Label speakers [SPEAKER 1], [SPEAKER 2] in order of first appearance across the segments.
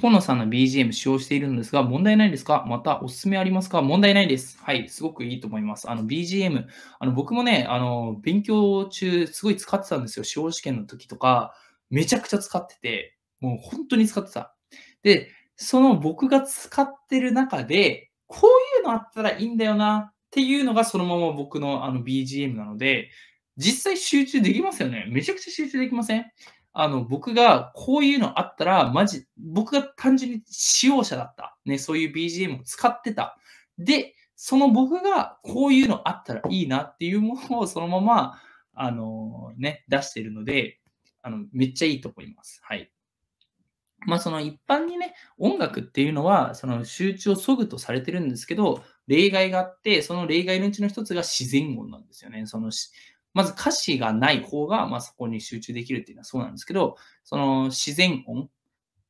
[SPEAKER 1] 河野さんの BGM 使用しているのですが、問題ないですかまたおすすめありますか問題ないです。はい、すごくいいと思います。あの BGM、あの僕もね、あの勉強中、すごい使ってたんですよ。司法試験の時とか、めちゃくちゃ使ってて、もう本当に使ってた。で、その僕が使ってる中で、こういうのあったらいいんだよなっていうのがそのまま僕のあの BGM なので、実際集中できますよね。めちゃくちゃ集中できませんあの、僕がこういうのあったら、マジ、僕が単純に使用者だった。ね、そういう BGM を使ってた。で、その僕がこういうのあったらいいなっていうものをそのまま、あのね、出しているので、あの、めっちゃいいと思います。はい。まあ、その一般にね、音楽っていうのは、その集中を削ぐとされてるんですけど、例外があって、その例外のうちの一つが自然音なんですよね。そのまず歌詞がない方が、まあ、そこに集中できるっていうのはそうなんですけど、その自然音、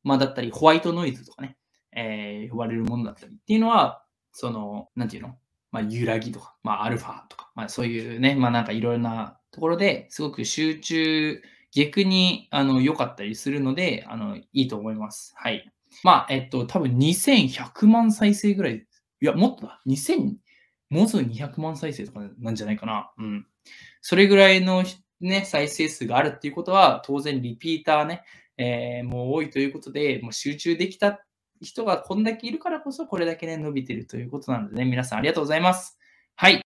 [SPEAKER 1] まあ、だったり、ホワイトノイズとかね、えー、呼ばれるものだったりっていうのは、その、なんていうのまあ、揺らぎとか、まあ、アルファとか、まあ、そういうね、まあ、なんかいろいろなところですごく集中、逆に、あの、良かったりするので、あの、いいと思います。はい。まあ、えっと、多分2100万再生ぐらい、いや、もっとだ。2000、もうすぐ200万再生とかなんじゃないかな。うん。それぐらいのね、再生数があるっていうことは、当然リピーターね、えー、もう多いということで、もう集中できた人がこんだけいるからこそ、これだけね、伸びてるということなのでね、皆さんありがとうございます。はい。